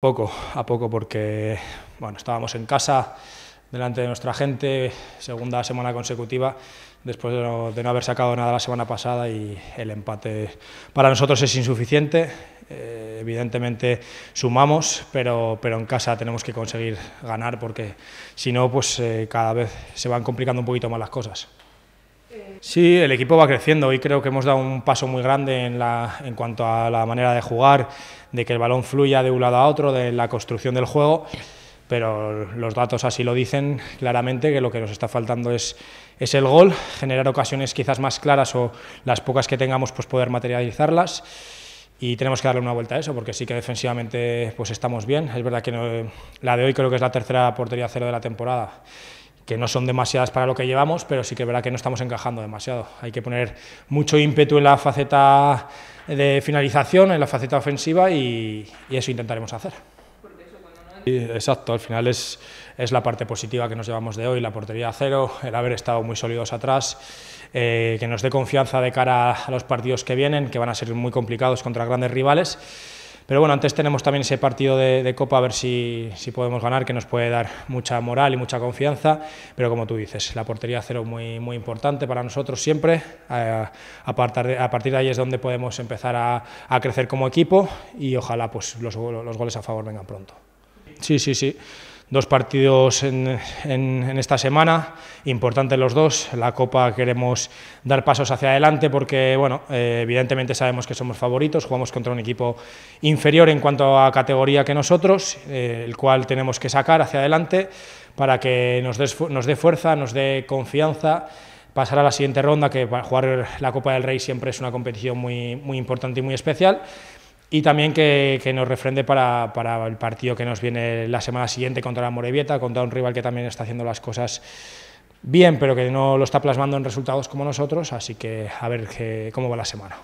Poco, a poco, porque bueno, estábamos en casa delante de nuestra gente, segunda semana consecutiva, después de no, haber sacado nada la semana pasada y el empate para nosotros es insuficiente. Eh, evidentemente sumamos, pero, pero en casa tenemos que conseguir ganar porque si no, pues eh, cada vez se van complicando un poquito más las cosas. Sí, el equipo va creciendo y creo que hemos dado un paso muy grande en, cuanto a la manera de jugar, de que el balón fluya de un lado a otro, de la construcción del juego pero los datos así lo dicen claramente, que lo que nos está faltando es, el gol, generar ocasiones quizás más claras o las pocas que tengamos pues poder materializarlas y tenemos que darle una vuelta a eso porque sí que defensivamente pues estamos bien, es verdad que la de hoy creo que es la tercera portería cero de la temporada que no son demasiadas para lo que llevamos, pero sí que verá que no estamos encajando demasiado. Hay que poner mucho ímpetu en la faceta de finalización, en la faceta ofensiva y, eso intentaremos hacer. Exacto, al final es, es, la parte positiva que nos llevamos de hoy, la portería a cero, el haber estado muy sólidos atrás, eh, que nos dé confianza de cara a los partidos que vienen, que van a ser muy complicados contra grandes rivales pero bueno, antes tenemos también ese partido de, Copa, a ver si, podemos ganar, que nos puede dar mucha moral y mucha confianza. Pero como tú dices, la portería cero muy, muy importante para nosotros siempre. A, a, partir, de, ahí es donde podemos empezar a, crecer como equipo y ojalá pues, los, los goles a favor vengan pronto. Sí, sí, sí dos partidos en, esta semana, importantes los dos. La Copa queremos dar pasos hacia adelante porque, bueno, eh, evidentemente sabemos que somos favoritos, jugamos contra un equipo inferior en cuanto a categoría que nosotros, eh, el cual tenemos que sacar hacia adelante para que nos, nos dé fuerza, nos dé confianza pasar a la siguiente ronda, que jugar la Copa del Rey siempre es una competición muy, muy importante y muy especial y también que, nos refrende para, para, el partido que nos viene la semana siguiente contra la Morevieta, contra un rival que también está haciendo las cosas bien, pero que no lo está plasmando en resultados como nosotros, así que a ver cómo va la semana.